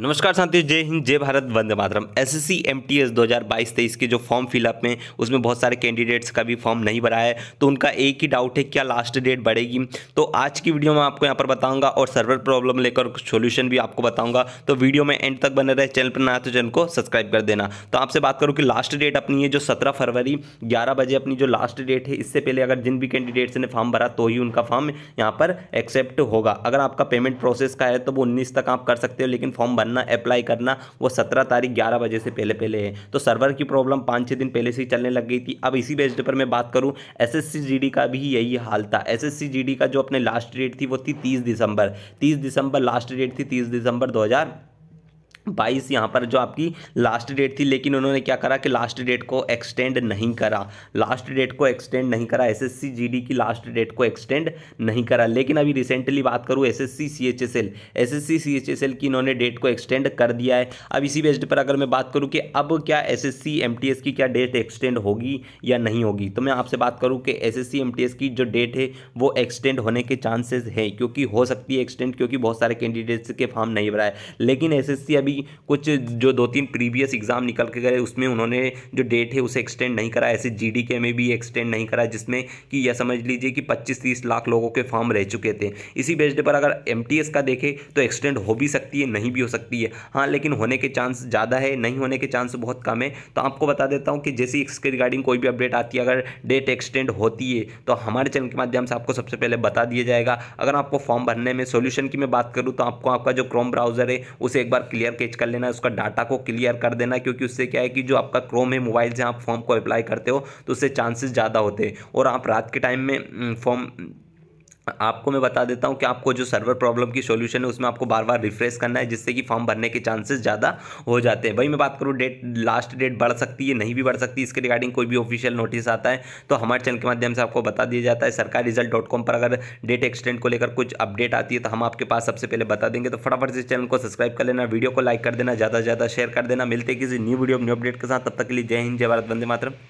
नमस्कार साथियों जय हिंद जय Bharat Vande Mataram S S C M T S दो हज़ार बाईस तेईस के जो फॉर्म फिलअप में उसमें बहुत सारे कैंडिडेट्स का भी फॉर्म नहीं भरा है तो उनका एक ही डाउट है क्या लास्ट डेट बढ़ेगी तो आज की वीडियो में आपको यहाँ पर बताऊंगा और सर्वर प्रॉब्लम लेकर सोल्यूशन भी आपको बताऊंगा तो वीडियो में एंड तक बने रहे चैनल पर ना तो चैनल को सब्सक्राइब कर देना तो आपसे बात करूँ कि लास्ट डेट अपनी है जो सत्रह फरवरी ग्यारह बजे अपनी जो लास्ट डेट है इससे पहले अगर जिन भी कैंडिडेट्स ने फॉर्म भरा तो ही उनका फॉर्म यहाँ पर एक्सेप्ट होगा अगर आपका पेमेंट प्रोसेस का है तो वो उन्नीस तक आप कर सकते हो लेकिन फॉर्म करना अप्लाई करना वो सत्रह तारीख ग्यारह बजे से पहले पहले है तो सर्वर की प्रॉब्लम पाँच छः दिन पहले से ही चलने लग गई थी अब इसी बेस्ड पर मैं बात करूँ एस एस का भी यही हाल था एस एस का जो अपने लास्ट डेट थी वो थी तीस दिसंबर तीस दिसंबर लास्ट डेट थी तीस दिसंबर दो बाईस यहाँ पर जो आपकी लास्ट डेट थी लेकिन उन्होंने क्या करा कि लास्ट डेट को एक्सटेंड नहीं करा लास्ट डेट को एक्सटेंड नहीं करा एसएससी जीडी की लास्ट डेट को एक्सटेंड नहीं करा लेकिन अभी रिसेंटली बात करूँ एसएससी सीएचएसएल एसएससी सीएचएसएल की इन्होंने डेट को एक्सटेंड कर दिया है अब इसी बेस्ड पर अगर मैं बात करूँ कि अब क्या एस एस की क्या डेट एक्सटेंड होगी या नहीं होगी तो मैं आपसे बात करूँ कि एस एस की जो डेट है वो एक्सटेंड होने के चांसेज हैं क्योंकि हो सकती है एक्सटेंड क्योंकि बहुत सारे कैंडिडेट्स के फॉर्म नहीं भरा है लेकिन एस अभी कुछ जो दो तीन प्रीवियस एग्ज़ाम निकल के गए उसमें उन्होंने जो डेट है उसे एक्सटेंड नहीं करा ऐसे जी में भी एक्सटेंड नहीं करा जिसमें कि यह समझ लीजिए कि पच्चीस तीस लाख लोगों के फॉर्म रह चुके थे इसी बेस्ड पर अगर एम का देखे तो एक्सटेंड हो भी सकती है नहीं भी हो सकती है हाँ लेकिन होने के चांस ज़्यादा है नहीं होने के चांस बहुत कम है तो आपको बता देता हूँ कि जैसे इसके रिगार्डिंग कोई भी अपडेट आती है अगर डेट एक्सटेंड होती है तो हमारे चैनल के माध्यम से आपको सबसे पहले बता दिया जाएगा अगर आपको फॉर्म भरने में सोल्यूशन की मैं बात करूँ तो आपको आपका जो क्रोम ब्राउज़र है उसे एक बार क्लियर अटैच कर लेना उसका डाटा को क्लियर कर देना क्योंकि उससे क्या है कि जो आपका क्रोम है मोबाइल से आप फॉर्म को अप्लाई करते हो तो उससे चांसेस ज़्यादा होते हैं और आप रात के टाइम में फॉर्म हम्म, आपको मैं बता देता हूँ कि आपको जो सर्वर प्रॉब्लम की सॉल्यूशन है उसमें आपको बार बार रिफ्रेश करना है जिससे कि फॉर्म भरने के चांसेस ज़्यादा हो जाते हैं भाई मैं बात करूँ डेट लास्ट डेट बढ़ सकती है नहीं भी बढ़ सकती इसके रिगार्डिंग कोई भी ऑफिशियल नोटिस आता है तो हमारे चैनल के माध्यम से आपको बता दिया जाता है सरकार रिजल्ट डॉट कॉम पर अगर डेट एक्सटेंड को लेकर कुछ अपडेट आती है तो हम आपके पास सबसे पहले बता देंगे तो फटाफट से चैनल को सब्सक्राइब कर लेना वीडियो को लाइक कर देना ज़्यादा से ज़्यादा शेयर कर देना मिलते किसी न्यू वीडियो न्यू अपडेट के साथ तब तक के लिए जय हिंद जय भारत वंदे मात्र